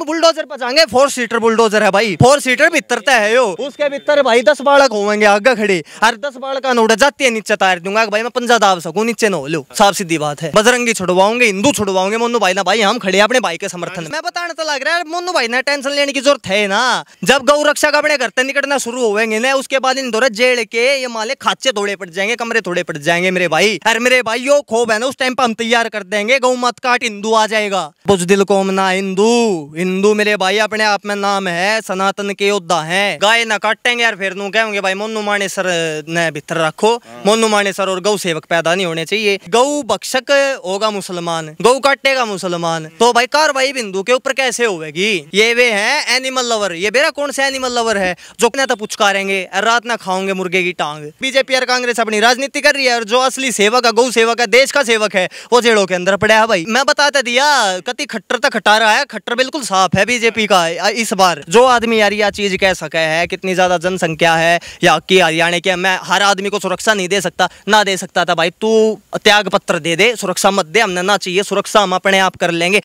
में बुलडोजर जाएंगे four seater bulldozer है भाई फोर सीटर भितरता है यो उसके भीतर भाई दस बालक होंगे आगे खड़े हर दस बालक नोट जाती है नीचे तार दूंगा भाई मैं पंजा दाब सकू नीचे नो लो साफ सीधी बात है बजरंगी छुड़वाओगे हिंदू छुड़वाओगे मोनू भाई ना भाई हम खड़े अपने भाई के समर्थन में बताने तो लग रहा है मोनू भाई ना टेंशन लेने की जरूरत है ना जब गौ रक्षा का अपने घर से निकटना शुरू होएंगे ना उसके बाद इन दोनों जेड़ के ये माले खाचे थोड़े पड़ जाएंगे कमरे थोड़े पड़ जाएंगे मेरे भाई अरे मेरे भाई यो खोब है ना उस टाइम पर हम तैयार कर देंगे गौ मत काट हिंदू आ जाएगा बुजदिल कौम ना हिंदू हिंदू मेरे भाई अपने आप में नाम है सनातन के योद्धा है गाय ना काटेंगे यार फिर नू कहेंगे भाई मोनू माने सर ने भितर रखो हाँ। मोनू माने सर और गौ सेवक पैदा नहीं होने चाहिए गौ बक्षक होगा मुसलमान गौ काटेगा मुसलमान तो भाई कार्रवाई हिंदू के ऊपर कैसे होगी ये वे है एनिमल लवर ये मेरा कौन सा एनिमल लवर है जो अपने तो पुचकारेंगे रात ना खाओगे मुर्गे की टांग बीजेपी और कांग्रेस अपनी राजनीति कर रही है और जो असली सेवक है गौ सेवक है देश का सेवक है वो जेड़ों के अंदर पड़ा है भाई मैं बताता तो दिया कति खट्टर तक तो खटारा है खट्टर बिल्कुल साफ खिलाफ है बीजेपी का इस बार जो आदमी यार यह चीज कह सके है कितनी ज्यादा जनसंख्या है या कि हरियाणा के मैं हर आदमी को सुरक्षा नहीं दे सकता ना दे सकता था भाई तू त्याग पत्र दे दे सुरक्षा मत दे हमने ना चाहिए सुरक्षा हम अपने आप कर लेंगे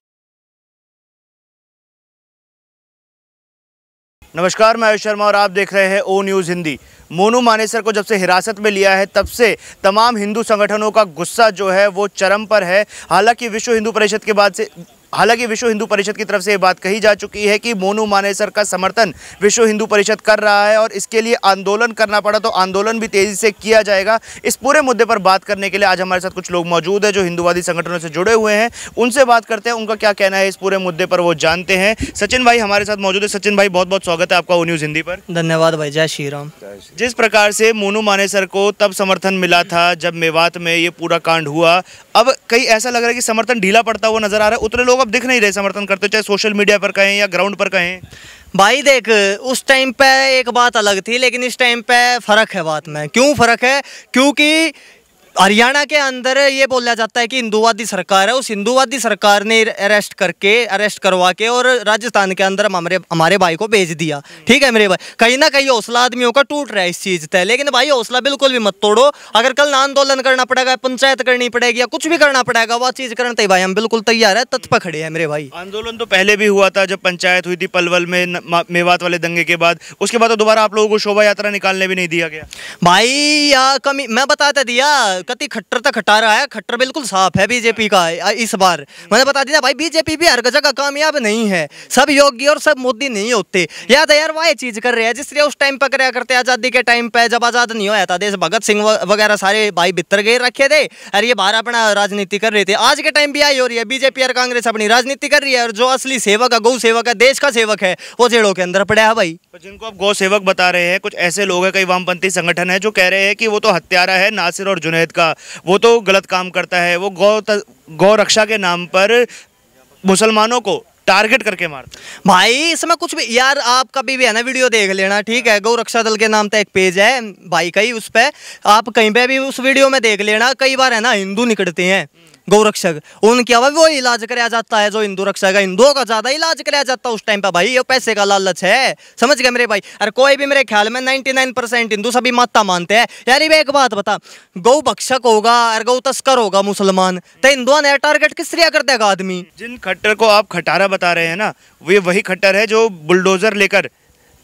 नमस्कार मैं आयुष शर्मा और आप देख रहे हैं ओ न्यूज़ हिंदी मोनू मानेसर को जब से हिरासत में लिया है तब से तमाम हिंदू संगठनों का गुस्सा जो है वो चरम पर है हालांकि विश्व हिंदू परिषद के बाद से हालांकि विश्व हिंदू परिषद की तरफ से ये बात कही जा चुकी है कि मोनू मानेसर का समर्थन विश्व हिंदू परिषद कर रहा है और इसके लिए आंदोलन करना पड़ा तो आंदोलन भी तेज़ी से किया जाएगा इस पूरे मुद्दे पर बात करने के लिए आज हमारे साथ कुछ लोग मौजूद है जो हिंदूवादी संगठनों से जुड़े हुए हैं उनसे बात करते हैं उनका क्या कहना है इस पूरे मुद्दे पर वो जानते हैं सचिन भाई हमारे साथ मौजूद है सचिन भाई बहुत बहुत स्वागत है आपका न्यूज़ हिंदी पर धन्यवाद भाई जय श्री राम जिस प्रकार से मोनू मानेसर को तब समर्थन मिला था जब मेवात में ये पूरा कांड हुआ अब कई ऐसा लग रहा है कि समर्थन ढीला पड़ता हुआ नजर आ रहा है उतने लोग आप दिख नहीं रहे समर्थन करते चाहे सोशल मीडिया पर कहें या ग्राउंड पर कहें भाई देख उस टाइम पे एक बात अलग थी लेकिन इस टाइम पे फ़र्क है बात में क्यों फ़र्क है क्योंकि हरियाणा के अंदर ये बोला जाता है कि हिंदूवादी सरकार है उस हिंदूवादी सरकार ने अरेस्ट करके अरेस्ट करवा के और राजस्थान के अंदर हमारे हमारे भाई को भेज दिया ठीक है मेरे भाई कहीं ना कहीं हौसला आदमियों का टूट रहा है इस चीज़ तय लेकिन भाई हौसला बिल्कुल भी मत तोड़ो अगर कल ना आंदोलन करना पड़ेगा पंचायत करनी पड़ेगी या कुछ भी करना पड़ेगा वह चीज़ करना तय भाई हम बिल्कुल तैयार है तत्पर खड़े हैं मेरे भाई आंदोलन तो पहले भी हुआ था जब पंचायत हुई थी पलवल में मेवात वाले दंगे के बाद उसके बाद तो दोबारा आप लोगों को शोभा यात्रा निकालने भी नहीं दिया गया भाई या कमी मैं बताता तो दिया कति खट्टर तक तो खटा रहा है खट्टर बिल्कुल साफ है बीजेपी का इस बार मैंने बता दिया भाई बीजेपी भी हर जगह कामयाब नहीं है सब योगी और सब मोदी नहीं होते याद है यार वह चीज़ कर रहे हैं जिससे उस टाइम पर कराया करते आज़ादी के टाइम पर जब आज़ाद नहीं होया था देश भगत सिंह वगैरह सारे भाई भितर गए रखे थे और ये बाहर अपना राजनीति कर रहे थे आज के टाइम भी आई हो रही है बीजेपी और कांग्रेस अपनी राजनीति कर रही है और जो असली सेवक है गौ सेवक है देश का सेवक है वो जेड़ों के अंदर पड़ा है भाई तो जिनको आप गौ सेवक बता रहे हैं कुछ ऐसे लोग हैं कई वामपंथी संगठन है जो कह रहे हैं कि वो तो हत्यारा है नासिर और जुनेद का वो तो गलत काम करता है वो गौ गौ रक्षा के नाम पर मुसलमानों को टारगेट करके मार भाई इसमें कुछ भी यार आप कभी भी है ना वीडियो देख लेना ठीक है गौ रक्षा दल के नाम तो एक पेज है भाई का ही उस पर आप कहीं पर भी उस वीडियो में देख लेना कई बार है ना हिंदू निकलते हैं गौरक्षक उनके अब वो इलाज कराया जाता है जो हिंदू रक्षक है हिंदुओं का ज़्यादा इलाज कराया जाता है उस टाइम पर भाई ये पैसे का लालच है समझ गए मेरे भाई अरे कोई भी मेरे ख्याल में नाइनटी नाइन परसेंट हिंदू सभी माता मानते हैं यार एक बात बता गौ भक्षक होगा और गौ तस्कर होगा मुसलमान तो हिंदुआ ने टारगेट किस तरह कर देगा आदमी जिन खट्टर को आप खटारा बता रहे हैं ना वे वही खट्टर है जो बुलडोजर लेकर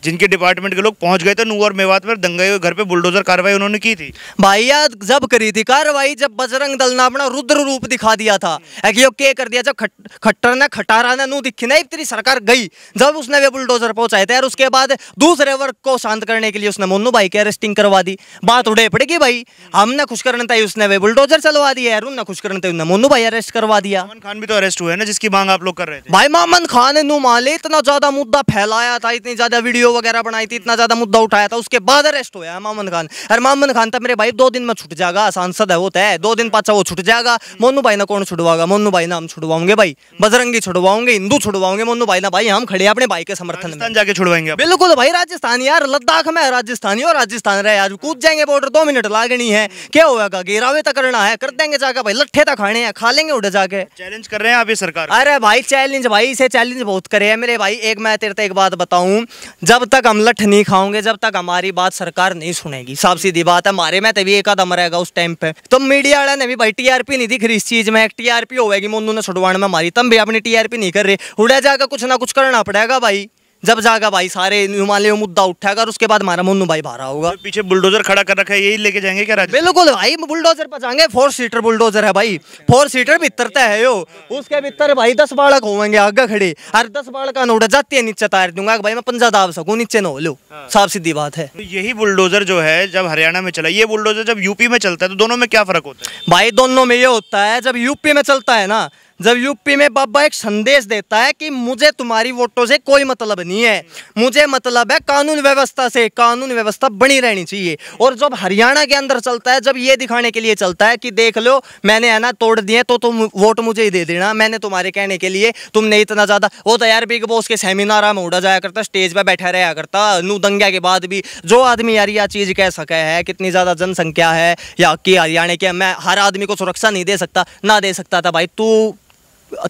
जिनके डिपार्टमेंट के लोग पहुंच गए थे नू और मेवात पर दंगे हुए घर पे बुलडोजर कार्रवाई उन्होंने की थी भाई यार जब करी थी कार्रवाई जब बजरंग दल ने अपना रुद्र रूप दिखा दिया था के कर दिया जब खट, खट्टर ने खटारा ने नू दिखी ना तेरी सरकार गई जब उसने वे बुलडोजर पहुंचाए थे और उसके बाद दूसरे वर्ग को शांत करने के लिए उसने मोनू भाई की अरेस्टिंग करवा दी बात उड़े पड़ेगी भाई हमने खुश करने तय उसने वे बुलडोजर चलवा दिया है उनने खुश करने तय उन्हें मोनू भाई अरेस्ट करवा दिया खान भी तो अरेस्ट हुए ना जिसकी मांग आप लोग कर रहे थे भाई मोहम्मद खान ने नू माले इतना ज्यादा मुद्दा फैलाया था इतनी ज्यादा वीडियो वीडियो वगैरह बनाई थी इतना ज़्यादा मुद्दा उठाया था उसके बाद अरेस्ट होया मामन खान अरे मामन खान था तो मेरे भाई दो दिन में छुट जाएगा सांसद है वो तय तो दो दिन पाचा वो छुट जाएगा मोनू भाई ना कौन छुड़वागा मोनू भाई ना हम छुड़वाओगे भाई बजरंगी छुड़वाओगे हिंदू छुड़वाओगे मोनू भाई ना भाई हम खड़े अपने भाई के समर्थन में जाके छुड़वाएंगे बिल्कुल भाई राजस्थान यार लद्दाख में राजस्थानी और राजस्थान रहे आज कूद जाएंगे बॉर्डर दो मिनट लागनी है क्या होगा गेरावे तक तो करना है कर देंगे जाकर भाई लट्ठे तक खाने हैं खा लेंगे उड़े जाके चैलेंज कर रहे हैं आप सरकार अरे भाई चैलेंज भाई इसे चैलेंज बहुत करे है मेरे भाई एक मैं तेरे एक बात बताऊं जब जब तक हम लठ नहीं खाओगे जब तक हमारी बात सरकार नहीं सुनेगी साफ सीधी बात है हमारे में तभी एक आदम रहेगा उस टाइम पे तो मीडिया वाले ने भी भाई टीआरपी नहीं दिख रही इस चीज में टीआरपी होगी मोनू ने छुटवाण में हमारी तब भी अपनी टीआरपी नहीं कर रही उड़े जाकर कुछ ना कुछ करना पड़ेगा भाई जब जाएगा भाई सारे हिमालय मुद्दा उठाएगा और उसके बाद हमारा मुन्नू भाई भारा होगा तो पीछे बुलडोजर खड़ा कर रखा है यही लेके जाएंगे क्या बिल्कुल भाई बुलडोजर पर जाएंगे फोर सीटर बुलडोजर है भाई फोर सीटर भीतर है यो उसके भीतर भाई दस बालक होंगे आगे खड़े अरे दस बालक का नोट जाती है नीचे तार दूंगा भाई मैं पंजा दाब सकूँ नीचे न हो लो हाँ। साफ सीधी बात है तो यही बुलडोजर जो है जब हरियाणा में चला ये बुलडोजर जब यूपी में चलता है तो दोनों में क्या फर्क होता है भाई दोनों में ये होता है जब यूपी में चलता है ना जब यूपी में बाबा एक संदेश देता है कि मुझे तुम्हारी वोटों से कोई मतलब नहीं है मुझे मतलब है कानून व्यवस्था से कानून व्यवस्था बनी रहनी चाहिए और जब हरियाणा के अंदर चलता है जब ये दिखाने के लिए चलता है कि देख लो मैंने है ना तोड़ दिए तो तुम वोट मुझे ही दे देना मैंने तुम्हारे कहने के लिए तुमने इतना ज़्यादा वो तो यार बिग बॉस के सेमिनार में उड़ा जाया करता स्टेज पर बैठा रहा करता नू दंग्या के बाद भी जो आदमी यार यह चीज़ कह सके है कितनी ज़्यादा जनसंख्या है या कि हरियाणा के मैं हर आदमी को सुरक्षा नहीं दे सकता ना दे सकता था भाई तू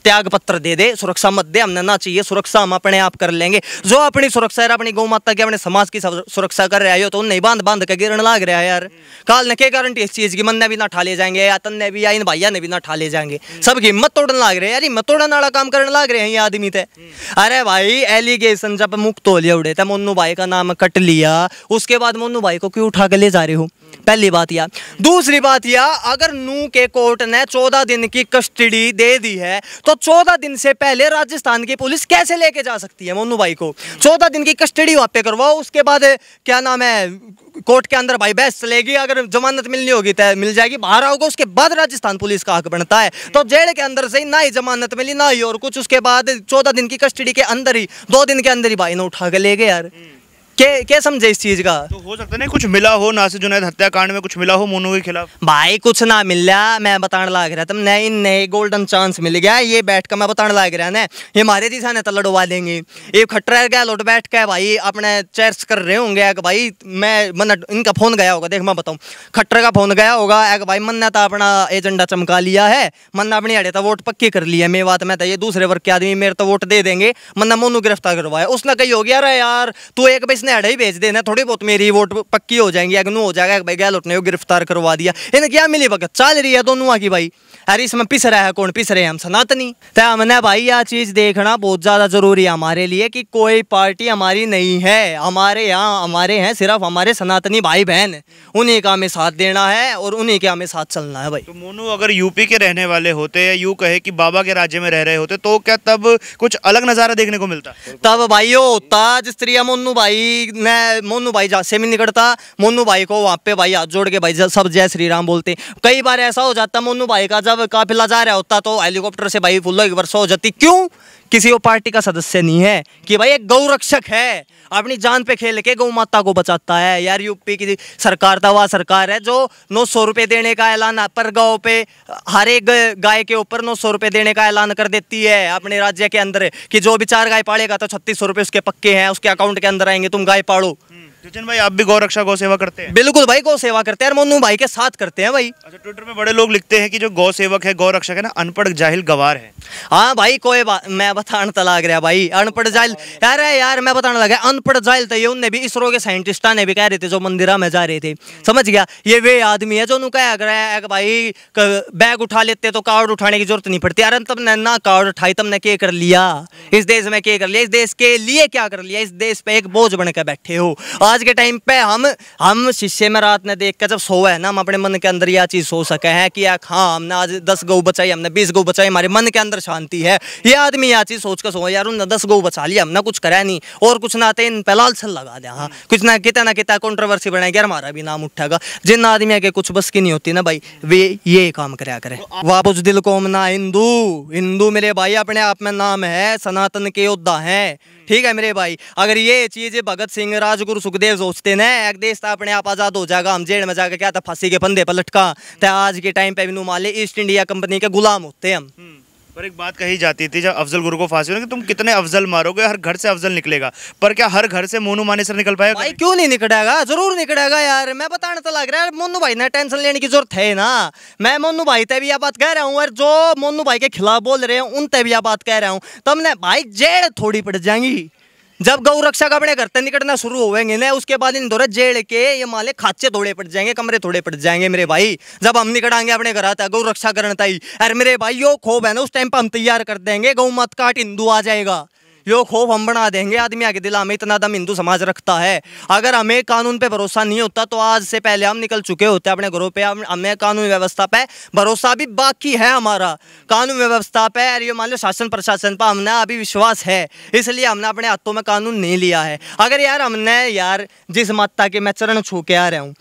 त्याग पत्र दे दे सुरक्षा मत दे हमने ना चाहिए सुरक्षा हम अपने आप कर लेंगे जो अपनी सुरक्षा है अपनी गौ माता की अपने समाज की सुरक्षा कर रहा है तो नहीं बांध बांध के गिरण लाग रहा है यार काल ने क्या गारंटी इस चीज़ की मन ने भी ना ठा ले जाएंगे या तन ने भी या इन भाइया ने भी ना ठा ले जाएंगे सबकी हिम्मत तोड़न लाग रहे यार हिम्मत तोड़न वाला काम करने लाग रहे हैं ये आदमी थे अरे भाई एलिगेशन जब मुक्त हो लिया उड़े थे मोनू भाई का नाम कट लिया उसके बाद मोनू भाई को क्यों उठा के ले जा रहे हो पहली बात यह दूसरी बात यह अगर नू के कोर्ट ने चौदह दिन की कस्टडी दे दी है तो चौदह दिन से पहले राजस्थान की पुलिस कैसे लेके जा सकती है मोनू भाई को चौदह दिन की कस्टडी वहाँ पे करवाओ उसके बाद क्या नाम है कोर्ट के अंदर भाई बहस चलेगी अगर जमानत मिलनी होगी तो मिल जाएगी बाहर आओगे उसके बाद राजस्थान पुलिस का हक बनता है तो जेल के अंदर से ही ना ही जमानत मिली ना ही और कुछ उसके बाद चौदह दिन की कस्टडी के अंदर ही दो दिन के अंदर ही भाई ने उठा के ले गए यार क्या क्या समझे इस चीज का तो हो सकता नहीं कुछ मिला हो नासिर जुनेद हत्याकांड में कुछ मिला हो मोनू के खिलाफ भाई कुछ ना मिल रहा मैं बताने लाग रहा तुम नए नए गोल्डन चांस मिल गया ये बैठ कर मैं बताने लाग रहा ना ये मारे दिशा ने लड़वा देंगे ये खटरा गया लुट बैठ के भाई अपने चर्च कर रहे होंगे कि भाई मैं मन इनका फोन गया होगा देख मैं बताऊँ खट्टर का फोन गया होगा एक भाई मन ने तो अपना एजेंडा चमका लिया है मन ने अपनी हड़े तो वोट पक्की कर लिया मेरी बात मैं तो ये दूसरे वर्ग के आदमी मेरे तो वोट दे देंगे मन ने मोनू गिरफ्तार करवाया उसने कही हो गया यार तू एक भाई इन्हें अढ़ाई भेज देना थोड़ी बहुत मेरी वोट पक्की हो जाएगी अगनू हो जाएगा भाई गहलोत ने गिरफ्तार करवा दिया इन्हें क्या मिली भगत चल रही है दोनों की भाई अरे इसमें पिस रहा है कौन पिस रहे हम सनातनी तो हमने भाई यह चीज़ देखना बहुत ज़्यादा ज़रूरी है हमारे लिए कि कोई पार्टी हमारी नहीं है हमारे यहाँ हमारे हैं सिर्फ हमारे सनातनी भाई बहन उन्हीं का हमें साथ देना है और उन्हीं के हमें साथ चलना है भाई तो मोनू अगर यूपी के रहने वाले होते या यू कहे कि बाबा के राज्य में रह रहे होते तो क्या तब कुछ अलग नज़ारा देखने को मिलता तब भाई होता जिस तरीका मोनू भाई ने मोनू भाई जहाँ से भी निकलता मोनू भाई को वहाँ पे भाई हाथ जोड़ के भाई सब जय श्री राम बोलते कई बार ऐसा हो जाता मोनू भाई का जब काफिला जा रहा होता तो हेलीकॉप्टर से भाई फुल्लो एक वर्षा हो जाती क्यों किसी वो पार्टी का सदस्य नहीं है कि भाई एक गौ रक्षक है अपनी जान पे खेल के गौ माता को बचाता है यार यूपी की सरकार था तो वह सरकार है जो नौ सौ रुपये देने का ऐलान पर गाँव पे हर एक गाय के ऊपर नौ सौ रुपये देने का ऐलान कर देती है अपने राज्य के अंदर कि जो भी चार गाय पालेगा तो छत्तीस सौ रुपये उसके पक्के हैं उसके अकाउंट के अंदर आएंगे तुम गाय पाड़ो जितिन भाई आप भी गौ रक्षा गौ सेवा करते हैं बिल्कुल भाई गौ सेवा करते हैं मोनू भाई के साथ करते हैं भाई अच्छा ट्विटर में बड़े लोग लिखते हैं कि जो गौ सेवक है गौ रक्षक है ना अनपढ़ जाहिल गवार है हाँ भाई कोई बात मैं बताने तो लग रहा भाई अनपढ़ जाहिल अरे यार मैं बताने लगा अनपढ़ जाहिल तो ये उनने भी इसरो के साइंटिस्टा ने भी कह रहे थे जो मंदिरा में जा रहे थे समझ गया ये वे आदमी है जो उन्होंने कह रहा है भाई बैग उठा लेते तो कार्ड उठाने की जरूरत नहीं पड़ती अरे तुमने ना कार्ड उठाई तुमने के कर लिया इस देश में के कर लिया इस देश के लिए क्या कर लिया इस देश पे एक बोझ बनकर बैठे हो आज के टाइम पे हम हम शीशे में रात ने देख कर जब सो है ना हम अपने मन के अंदर यह चीज़ सो सके हैं कि यार हाँ हमने आज दस गऊ बचाई हमने बीस गऊ बचाई हमारे मन के अंदर शांति है ये आदमी यह चीज़ सोच कर सो यार उनने दस गऊ बचा लिया हमने कुछ करा नहीं और कुछ ना आते तो इन पे लालछल लगा दिया हाँ हम्म। कुछ ना कितना ना कितना कॉन्ट्रोवर्सी बनाएगी यार हमारा भी नाम उठेगा जिन आदमी के कुछ बस की नहीं होती ना भाई वे ये काम कराया करें वापस दिल को हम ना हिंदू हिंदू मेरे भाई अपने आप में नाम है सनातन के योद्धा है ठीक है मेरे भाई अगर ये चीज भगत सिंह राजगुरु सुखदेव सोचते ना एक देश था तो अपने आप आजाद हो जाएगा हम जेल में जाकर क्या था फांसी के पंधे पर लटका तो आज के टाइम पे भी नुमाले ईस्ट इंडिया कंपनी के गुलाम होते हम हम्म। पर एक बात कही जाती थी जब अफजल गुरु को फांसी कि तुम कितने अफजल मारोगे हर घर से अफजल निकलेगा पर क्या हर घर से मोनू माने सर निकल पाएगा भाई क्यों नहीं निकलेगा जरूर निकलेगा यार मैं बताने तो लग रहा है मोनू भाई ने टेंशन लेने की जरूरत है ना मैं मोनू भाई ते भी यह बात कह रहा हूँ और जो मोनू भाई के खिलाफ बोल रहे हैं उन ते भी यह बात कह रहा हूँ तुमने भाई जेड़ थोड़ी पड़ जाएंगी जब गौ रक्षा का अपने घर तक निकटना शुरू होवेंगे ना उसके बाद इन दोनों जेड़ के ये माले खाचे थोड़े पड़ जाएंगे कमरे थोड़े पड़ जाएंगे मेरे भाई जब हम निकटाएंगे अपने घर आता गौ रक्षा करना तई अरे मेरे भाई यो खोब है ना उस टाइम पर हम तैयार कर देंगे गौ मत काट हिंदू आ जाएगा जो खोफ हम बना देंगे आदमी आगे दिला हमें इतना दम हिंदू समाज रखता है अगर हमें कानून पे भरोसा नहीं होता तो आज से पहले हम निकल चुके होते अपने घरों पे हमें कानून व्यवस्था पे भरोसा भी बाकी है हमारा कानून व्यवस्था पे अरे ये मान लो शासन प्रशासन पर हमने अभी विश्वास है इसलिए हमने अपने हाथों में कानून नहीं लिया है अगर यार हमने यार जिस माता के मैं चरण छू के आ रहा हूँ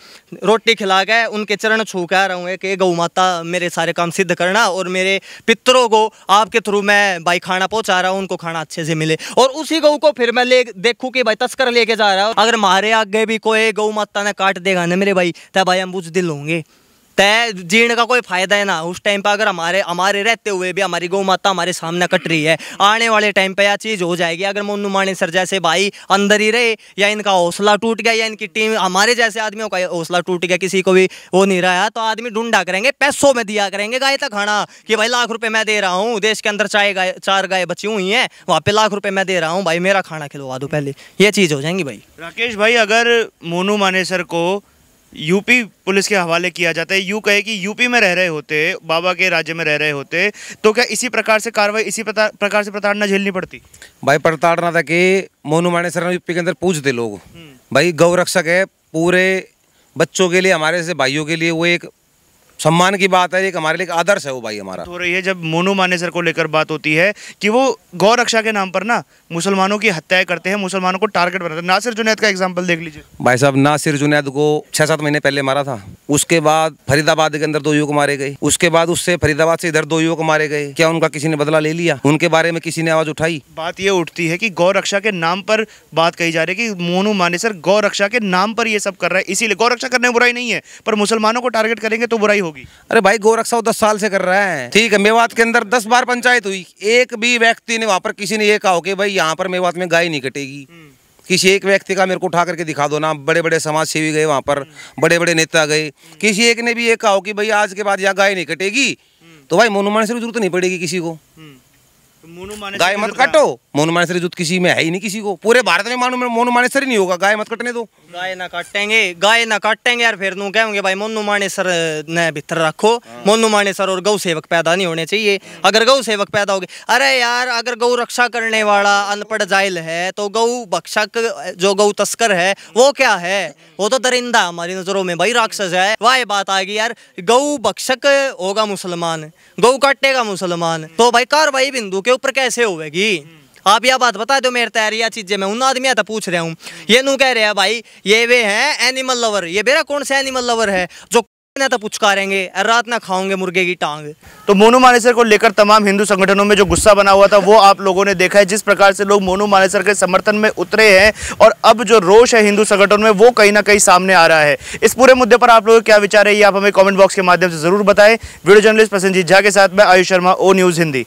रोटी खिला के उनके चरण छू के आ रहा हूँ कि गौ माता मेरे सारे काम सिद्ध करना और मेरे पितरों को आपके थ्रू मैं भाई खाना पहुँचा रहा हूँ उनको खाना अच्छे से मिले मिले और उसी गऊ को फिर मैं ले देखूँ कि भाई तस्कर लेके जा रहा हूँ अगर मारे आगे भी कोई गऊ माता ने काट देगा ना मेरे भाई तो भाई हम बुझ दिल होंगे तय जीण का कोई फायदा है ना उस टाइम पर अगर हमारे हमारे रहते हुए भी हमारी गौ माता हमारे सामने कट रही है आने वाले टाइम पे यह चीज़ हो जाएगी अगर मोनू माने सर जैसे भाई अंदर ही रहे या इनका हौसला टूट गया या इनकी टीम हमारे जैसे आदमियों का हौसला टूट गया किसी को भी वो नहीं रहा तो आदमी ढूंढा करेंगे पैसों में दिया करेंगे गाय तक खाना कि भाई लाख रुपये मैं दे रहा हूँ देश के अंदर चाय गाय चार गाय बची हुई हैं वहाँ पे लाख रुपये मैं दे रहा हूँ भाई मेरा खाना खिलवा दो पहले ये चीज़ हो जाएंगी भाई राकेश भाई अगर मोनू मानेसर को यूपी पुलिस के हवाले किया जाता है यू कहे कि यूपी में रह रहे होते बाबा के राज्य में रह रहे होते तो क्या इसी प्रकार से कार्रवाई इसी प्रकार से प्रताड़ना झेलनी पड़ती भाई प्रताड़ना था कि मोनू सर यूपी के अंदर पूछते लोग हम्म। भाई गौरक्षक है पूरे बच्चों के लिए हमारे से भाइयों के लिए वो एक सम्मान की बात है एक हमारे लिए आदर्श है वो भाई हमारा हो रही है जब मोनू माने सर को लेकर बात होती है कि वो गौ रक्षा के नाम पर ना मुसलमानों की हत्याएं करते हैं मुसलमानों को टारगेट बनाते हैं नासिर जुनैद का एग्जाम्पल देख लीजिए भाई साहब नासिर जुनैद को छः सात महीने पहले मारा था उसके बाद फरीदाबाद के अंदर दो युवक मारे गए उसके बाद उससे फरीदाबाद से इधर दो युवक मारे गए क्या उनका किसी ने बदला ले लिया उनके बारे में किसी ने आवाज उठाई बात ये उठती है कि गौ रक्षा के नाम पर बात कही जा रही है कि मोनू मानेसर गौ रक्षा के नाम पर ये सब कर रहा है इसीलिए गौ रक्षा करने में बुराई नहीं है पर मुसलमानों को टारगेट करेंगे तो बुराई होगी अरे भाई गौ रक्षा दस साल से कर रहा है ठीक है मेवात के अंदर दस बार पंचायत हुई एक भी व्यक्ति ने वहाँ पर किसी ने ये कहा कि भाई यहाँ पर मेवात में गाय नहीं कटेगी हम्म। किसी एक व्यक्ति का मेरे को उठा करके दिखा दो ना बड़े बड़े समाज सेवी गए वहाँ पर बड़े बड़े नेता गए किसी एक ने भी ये कहा कि भाई आज के बाद यहाँ गाय नहीं कटेगी हम्म। तो भाई मोनुमेंट से जरूरत नहीं पड़ेगी किसी को हम्म। गाय मत काटो मोनू मानेसरी दूध किसी में है ही नहीं किसी को पूरे भारत में मानो मोनू मानेसरी नहीं होगा गाय मत कटने दो गाय ना काटेंगे गाय ना काटेंगे यार फिर नू कहेंगे भाई मोनू मानेसर ने भीतर रखो हाँ। मोनू मानेसर और गौ सेवक पैदा नहीं होने चाहिए अगर गौ सेवक पैदा होगी अरे यार अगर गौ रक्षा करने वाला अनपढ़ जाइल है तो गौ भक्षक जो गौ तस्कर है वो क्या है वो तो दरिंदा हमारी नजरों में भाई राक्षस है वाह बात आ गई यार गौ भक्षक होगा मुसलमान गौ काटेगा मुसलमान तो भाई कार भाई बिंदु के के ऊपर कैसे होगी आप यह बात बता दो मेरे तैयारी चीजें मैं उन आदमी तो पूछ रहा हूँ ये नू कह रहे हैं भाई ये वे हैं एनिमल लवर ये मेरा कौन सा एनिमल लवर है जो ना तो पुचकारेंगे रात ना खाओगे मुर्गे की टांग तो मोनू मानेसर को लेकर तमाम हिंदू संगठनों में जो गुस्सा बना हुआ था वो आप लोगों ने देखा है जिस प्रकार से लोग मोनू मानेसर के समर्थन में उतरे हैं और अब जो रोष है हिंदू संगठनों में वो कहीं ना कहीं सामने आ रहा है इस पूरे मुद्दे पर आप लोगों क्या विचार है ये आप हमें कॉमेंट बॉक्स के माध्यम से जरूर बताएं वीडियो जर्नलिस्ट प्रसन्नजीत झा के साथ में आयुष शर्मा ओ न्यूज़ हिंदी